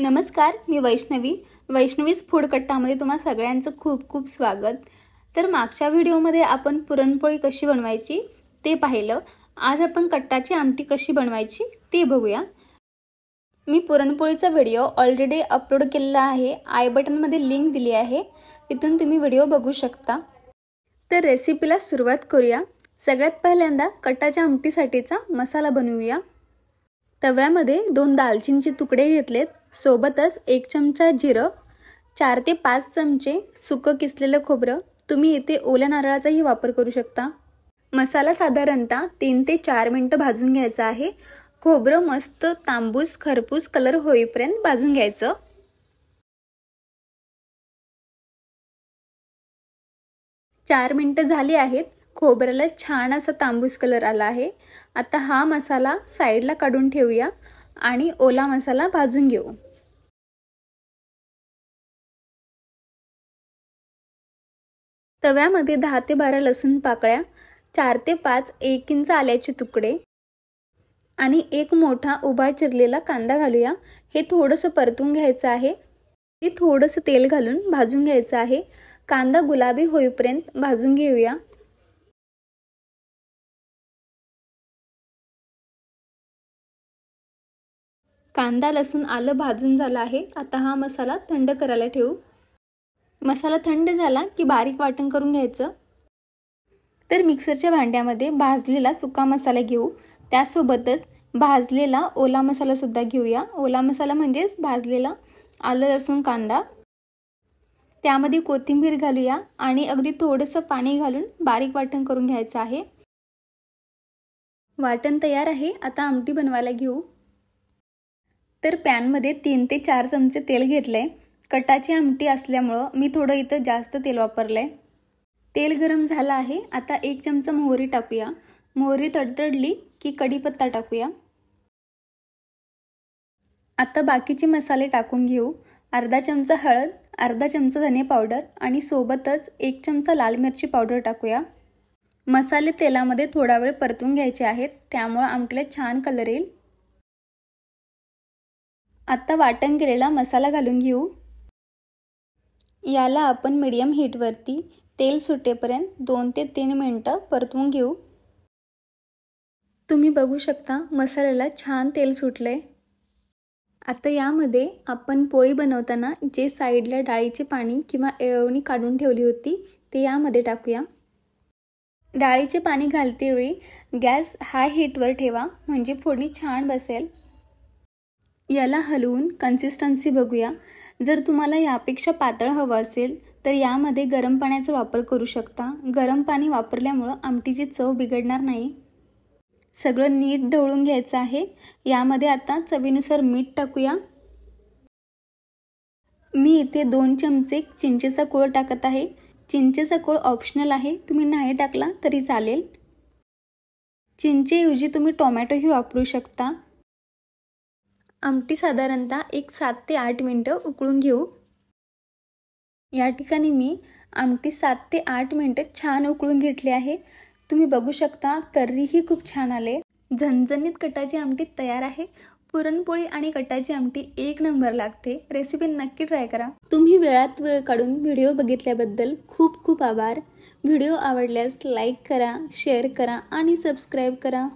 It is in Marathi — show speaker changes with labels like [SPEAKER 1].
[SPEAKER 1] नमस्कार मी वैष्णवी वैष्णवीच फूड कट्टामध्ये तुम्हा सगळ्यांचं खूप खूप स्वागत तर मागच्या व्हिडिओमध्ये आपण पुरणपोळी कशी बनवायची ते पाहिलं आज आपण कट्टाची आमटी कशी बनवायची ते बघूया मी पुरणपोळीचा व्हिडिओ ऑलरेडी अपलोड केलेला आहे आय बटनमध्ये लिंक दिली आहे तिथून तुम्ही व्हिडिओ बघू शकता तर रेसिपीला सुरुवात करूया सगळ्यात पहिल्यांदा कट्टाच्या आमटीसाठीचा मसाला बनवूया तव्यामध्ये दोन दालचिनीचे तुकडे घेतलेत सोबतच एक चमचा जिरं चार ते पाच चमचे सुकं किसलेलं खोबरं तुम्ही इथे ओल्या नारळाचाही वापर करू शकता मसाला साधारणतः तीन ते
[SPEAKER 2] चार मिनटं भाजून घ्यायचा आहे खोबरं मस्त तांबूस खरपूस कलर होईपर्यंत भाजून घ्यायचं चार मिनटं झाली आहेत खोबऱ्याला छान असा तांबूस कलर आला आहे आता हा मसाला साईडला काढून ठेवूया आणि ओला मसाला भाजून घेऊ तव्यामध्ये दहा ते बारा लसूण पाकळ्या चार ते पाच एक इंच आल्याचे
[SPEAKER 1] तुकडे आणि एक मोठा उभा चिरलेला कांदा घालूया हे थोडंसं परतून घ्यायचं आहे हे थोडंसं तेल घालून भाजून घ्यायचं आहे कांदा गुलाबी
[SPEAKER 2] होईपर्यंत भाजून घेऊया कांदा लसूण आलं भाजून झालं आहे आता हा मसाला थंड करायला ठेवू मसाला थंड झाला की
[SPEAKER 1] बारीक वाटण करून घ्यायचं तर मिक्सरच्या भांड्यामध्ये भाजलेला सुका मसाला घेऊ त्यासोबतच भाजलेला ओला मसालासुद्धा घेऊया ओला मसाला म्हणजेच भाजलेला आलं लसूण कांदा त्यामध्ये कोथिंबीर घालूया आणि अगदी थोडंसं पाणी घालून बारीक वाटण करून घ्यायचं आहे वाटण तयार आहे आता आमटी बनवायला घेऊ तर पॅनमध्ये तीन ते चार चमचे तेल घेतलं आहे कटाची आमटी असल्यामुळं मी थोडं इथं जास्त तेल वापरलं आहे तेल गरम झालं आहे आता एक चमचा मोहरी टाकूया मोहरी तडतडली की कढीपत्ता टाकूया आता बाकीचे मसाले टाकून घेऊ अर्धा चमचा हळद अर्धा चमचा धने पावडर आणि सोबतच एक चमचा लाल मिरची पावडर टाकूया मसाले तेलामध्ये थोडा वेळ परतून घ्यायचे आहेत त्यामुळं आमटीला छान कलर येईल आत्ता वाटण केलेला मसाला घालून घेऊ याला आपण मीडियम हीटवरती तेल सुटेपर्यंत दोन ते तीन मिनटं परतवून घेऊ तुम्ही बघू शकता मसाल्याला छान तेल सुटले आता यामध्ये आपण पोळी बनवताना जे साईडला डाळीचे पाणी किंवा एळवणी काढून ठेवली होती ते यामध्ये टाकूया डाळीचे पाणी घालतेवेळी गॅस हाय हीटवर ठेवा म्हणजे फोडणी छान बसेल याला हलवून कन्सिस्टन्सी बघूया जर तुम्हाला यापेक्षा पातळ हवं असेल तर यामध्ये गरम पाण्याचा वापर करू शकता गरम पाणी वापरल्यामुळं आमटीची चव बिघडणार नाही सगळं नीट ढवळून घ्यायचं आहे यामध्ये आता चवीनुसार मीठ टाकूया मी इथे दोन चमचे चिंचेचा कोळ टाकत आहे चिंचेचा कोळ ऑप्शनल आहे तुम्ही नाही टाकला तरी चालेल चिंचेऐवजी तुम्ही टोमॅटोही वापरू शकता आमटी साधारणतः एक सात ते आठ मिनटं उकळून घेऊ या ठिकाणी मी आमटी सात ते आठ मिनटं छान उकळून घेतली आहे तुम्ही बघू शकता तर्रीही खूप छान आले झणझणीत कटाची आमटी तयार आहे पुरणपोळी आणि कटाची आमटी एक नंबर लागते रेसिपी नक्की ट्राय करा तुम्ही वेळात वेळ काढून व्हिडिओ बघितल्याबद्दल खूप
[SPEAKER 2] खूप आभार व्हिडिओ आवडल्यास लाईक करा शेअर करा आणि सबस्क्राईब करा